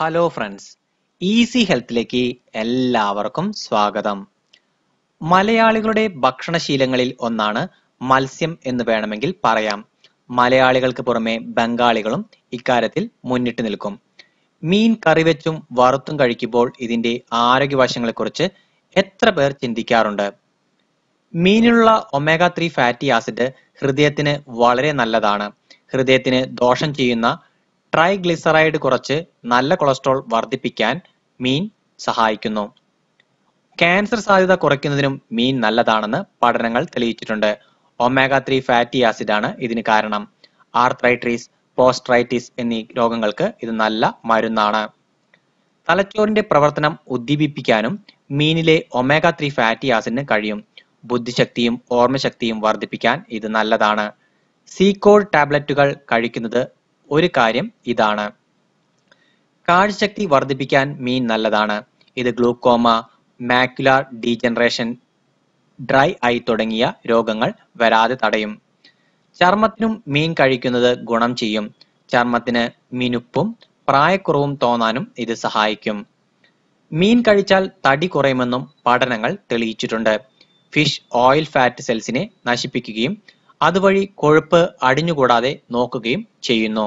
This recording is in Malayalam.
ഹലോ ഫ്രണ്ട്സ് ഈസി ഹെൽത്തിലേക്ക് എല്ലാവർക്കും സ്വാഗതം മലയാളികളുടെ ഭക്ഷണശീലങ്ങളിൽ ഒന്നാണ് മത്സ്യം എന്ന് വേണമെങ്കിൽ പറയാം മലയാളികൾക്ക് പുറമെ ബംഗാളികളും ഇക്കാര്യത്തിൽ മുന്നിട്ട് നിൽക്കും മീൻ കറി വെച്ചും വറുത്തും കഴിക്കുമ്പോൾ ഇതിന്റെ ആരോഗ്യവശങ്ങളെക്കുറിച്ച് എത്ര പേർ ചിന്തിക്കാറുണ്ട് മീനിലുള്ള ഒമേഗ ത്രീ ഫാറ്റി ആസിഡ് ഹൃദയത്തിന് വളരെ നല്ലതാണ് ഹൃദയത്തിന് ദോഷം ചെയ്യുന്ന ട്രൈഗ്ലിസറൈഡ് കുറച്ച് നല്ല കൊളസ്ട്രോൾ വർദ്ധിപ്പിക്കാൻ മീൻ സഹായിക്കുന്നു ക്യാൻസർ സാധ്യത കുറയ്ക്കുന്നതിനും മീൻ നല്ലതാണെന്ന് പഠനങ്ങൾ തെളിയിച്ചിട്ടുണ്ട് ഒമേഗ ത്രീ ഫാറ്റി ആസിഡ് ആണ് ഇതിന് കാരണം ആർത്രൈട്രീസ് പോസ്ട്രൈറ്റിസ് എന്നീ രോഗങ്ങൾക്ക് ഇത് നല്ല മരുന്നാണ് തലച്ചോറിന്റെ പ്രവർത്തനം ഉദ്ദീപിപ്പിക്കാനും മീനിലെ ഒമേഗ ത്രീ ഫാറ്റി ആസിഡിന് കഴിയും ബുദ്ധിശക്തിയും ഓർമ്മശക്തിയും വർദ്ധിപ്പിക്കാൻ ഇത് നല്ലതാണ് സീക്കോൾ ടാബ്ലറ്റുകൾ കഴിക്കുന്നത് ഒരു കാര്യം ഇതാണ് കാഴ്ചശക്തി വർദ്ധിപ്പിക്കാൻ മീൻ നല്ലതാണ് ഇത് glaucoma macular degeneration dry eye തുടങ്ങിയ രോഗങ്ങൾ വരാതെ തടയും ചർമ്മത്തിനും മീൻ കഴിക്കുന്നത് ഗുണം ചെയ്യും ചർമ്മത്തിന് മിനുപ്പും പ്രായക്കുറവും തോന്നാനും ഇത് സഹായിക്കും മീൻ കഴിച്ചാൽ തടി കുറയുമെന്നും പഠനങ്ങൾ തെളിയിച്ചിട്ടുണ്ട് ഫിഷ് ഓയിൽ ഫാറ്റ് സെൽസിനെ നശിപ്പിക്കുകയും അതുവഴി കൊഴുപ്പ് അടിഞ്ഞുകൂടാതെ നോക്കുകയും ചെയ്യുന്നു